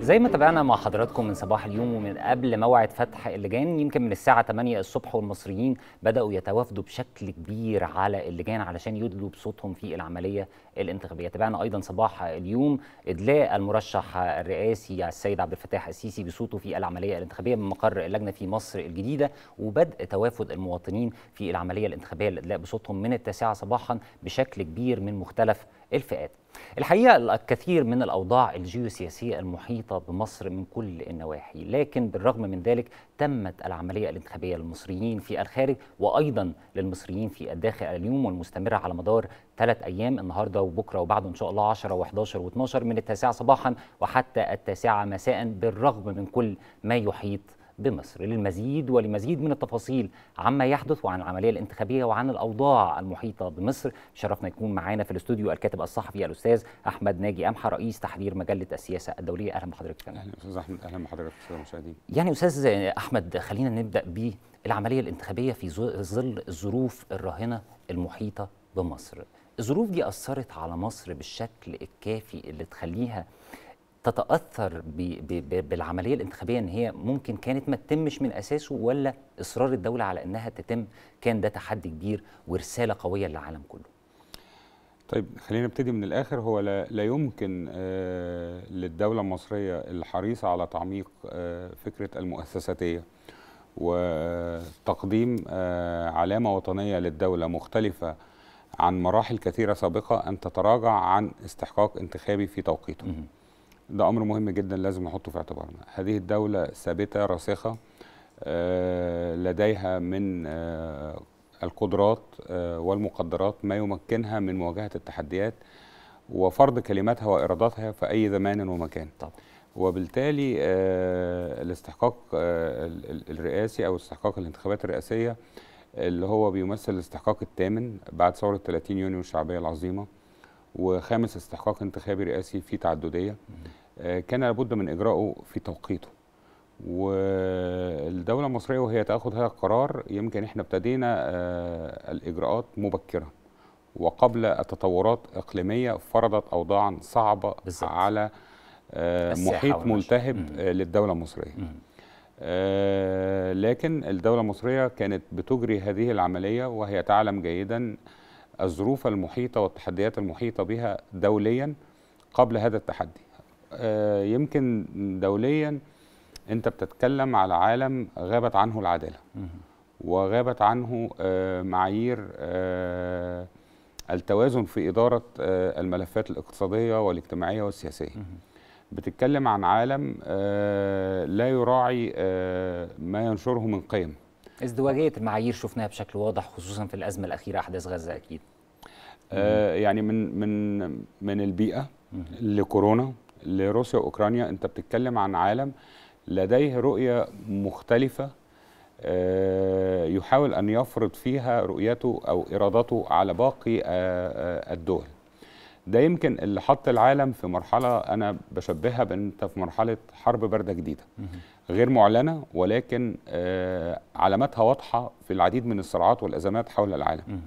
زي ما تابعنا مع حضراتكم من صباح اليوم ومن قبل موعد فتح اللجان يمكن من الساعة 8 الصبح والمصريين بدأوا يتوافدوا بشكل كبير على اللجان علشان يدلوا بصوتهم في العملية الانتخابية تابعنا أيضا صباح اليوم إدلاء المرشح الرئاسي السيد عبد الفتاح السيسي بصوته في العملية الانتخابية من مقر اللجنة في مصر الجديدة وبدء توافد المواطنين في العملية الانتخابية لإدلاء بصوتهم من التاسعة صباحا بشكل كبير من مختلف الفئات الحقيقة الكثير من الأوضاع الجيوسياسية المحيطة بمصر من كل النواحي لكن بالرغم من ذلك تمت العملية الانتخابية للمصريين في الخارج وأيضا للمصريين في الداخل اليوم والمستمرة على مدار ثلاث أيام النهاردة وبكرة وبعده إن شاء الله 10 و11 و12 من التاسعة صباحا وحتى التاسعة مساء بالرغم من كل ما يحيط بمصر للمزيد ولمزيد من التفاصيل عما يحدث وعن العملية الانتخابية وعن الأوضاع المحيطة بمصر شرفنا يكون معانا في الاستوديو الكاتب الصحفي الأستاذ أحمد ناجي أمحى رئيس تحرير مجلة السياسة الدولية أهلا بحضرتك أهلا أستاذ أحمد أهلا بحضرتك أستاذ المشاهدين يعني أستاذ أحمد خلينا نبدأ بالعملية الانتخابية في ظل الظروف الراهنة المحيطة بمصر الظروف دي أثرت على مصر بالشكل الكافي اللي تخليها تتاثر بالعمليه الانتخابيه ان هي ممكن كانت ما تتمش من اساسه ولا اصرار الدوله على انها تتم كان ده تحدي كبير ورساله قويه للعالم كله طيب خلينا نبتدي من الاخر هو لا, لا يمكن آه، للدوله المصريه الحريصه على تعميق آه، فكره المؤسساتيه وتقديم آه، علامه وطنيه للدوله مختلفه عن مراحل كثيره سابقه ان تتراجع عن استحقاق انتخابي في توقيته. ده امر مهم جدا لازم نحطه في اعتبارنا هذه الدوله ثابته راسخه آه، لديها من آه، القدرات آه، والمقدرات ما يمكنها من مواجهه التحديات وفرض كلماتها واراداتها في اي زمان ومكان طبعا. وبالتالي الاستحقاق الرئاسي او استحقاق الانتخابات الرئاسيه اللي هو بيمثل الاستحقاق الثامن بعد ثوره 30 يونيو الشعبيه العظيمه وخامس استحقاق انتخابي رئاسي في تعددية آه، كان لابد من إجراءه في توقيته والدولة المصرية وهي تأخذ هذا القرار يمكن احنا ابتدينا آه، الإجراءات مبكرة وقبل التطورات إقليمية فرضت أوضاعا صعبة بالزبط. على آه، محيط ملتهب مم. للدولة المصرية مم. لكن الدولة المصرية كانت بتجري هذه العملية وهي تعلم جيدا الظروف المحيطة والتحديات المحيطة بها دوليا قبل هذا التحدي آه، يمكن دوليا انت بتتكلم على عالم غابت عنه العدالة وغابت عنه آه، معايير آه، التوازن في إدارة الملفات الاقتصادية والاجتماعية والسياسية بتتكلم عن عالم لا يراعي ما ينشره من قيم ازدواجيه المعايير شفناها بشكل واضح خصوصا في الازمه الاخيره احداث غزه اكيد آه يعني من من من البيئه لكورونا لروسيا واوكرانيا انت بتتكلم عن عالم لديه رؤيه مختلفه آه، يحاول ان يفرض فيها رؤيته او ارادته على باقي آه، آه، الدول ده يمكن اللي حط العالم في مرحله انا بشبهها بان انت في مرحله حرب بارده جديده غير معلنه ولكن آه، علاماتها واضحه في العديد من الصراعات والازمات حول العالم